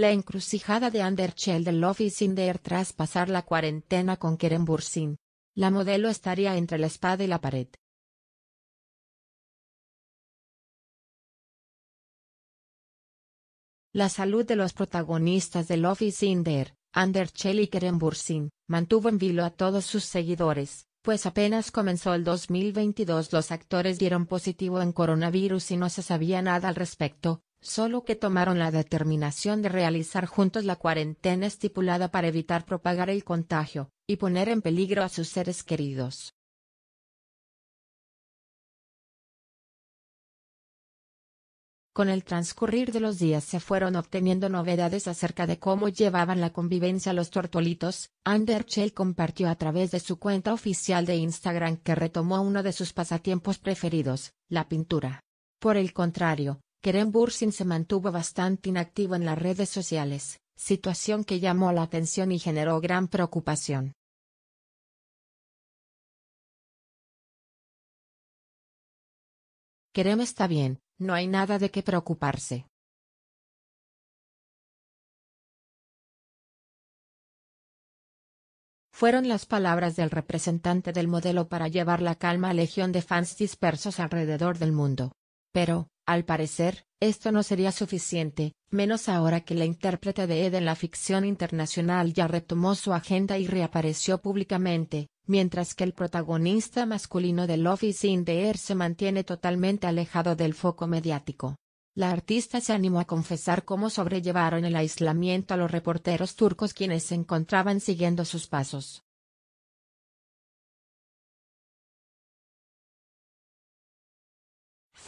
La encrucijada de Anderchel del Office the tras pasar la cuarentena con Kerem Bursin. La modelo estaría entre la espada y la pared. La salud de los protagonistas del Office is in y Kerem Bursin, mantuvo en vilo a todos sus seguidores, pues apenas comenzó el 2022 los actores dieron positivo en coronavirus y no se sabía nada al respecto, solo que tomaron la determinación de realizar juntos la cuarentena estipulada para evitar propagar el contagio, y poner en peligro a sus seres queridos. Con el transcurrir de los días se fueron obteniendo novedades acerca de cómo llevaban la convivencia los tortolitos. Ander compartió a través de su cuenta oficial de Instagram que retomó uno de sus pasatiempos preferidos, la pintura. Por el contrario, Kerem Bursin se mantuvo bastante inactivo en las redes sociales, situación que llamó la atención y generó gran preocupación. Kerem está bien, no hay nada de qué preocuparse. Fueron las palabras del representante del modelo para llevar la calma a legión de fans dispersos alrededor del mundo. Pero, al parecer, esto no sería suficiente, menos ahora que la intérprete de Ed en la ficción internacional ya retomó su agenda y reapareció públicamente, mientras que el protagonista masculino del Office in the Air se mantiene totalmente alejado del foco mediático. La artista se animó a confesar cómo sobrellevaron el aislamiento a los reporteros turcos quienes se encontraban siguiendo sus pasos.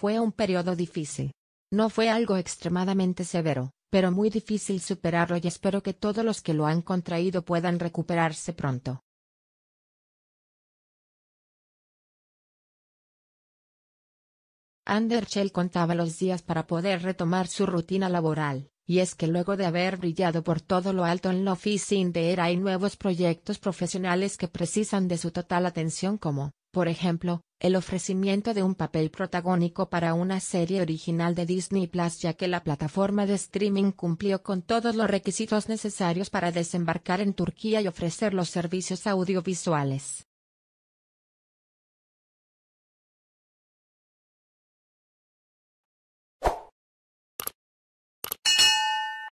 Fue un periodo difícil. No fue algo extremadamente severo, pero muy difícil superarlo y espero que todos los que lo han contraído puedan recuperarse pronto. Anderchel contaba los días para poder retomar su rutina laboral, y es que luego de haber brillado por todo lo alto en la oficina de era hay nuevos proyectos profesionales que precisan de su total atención como por ejemplo, el ofrecimiento de un papel protagónico para una serie original de Disney Plus ya que la plataforma de streaming cumplió con todos los requisitos necesarios para desembarcar en Turquía y ofrecer los servicios audiovisuales.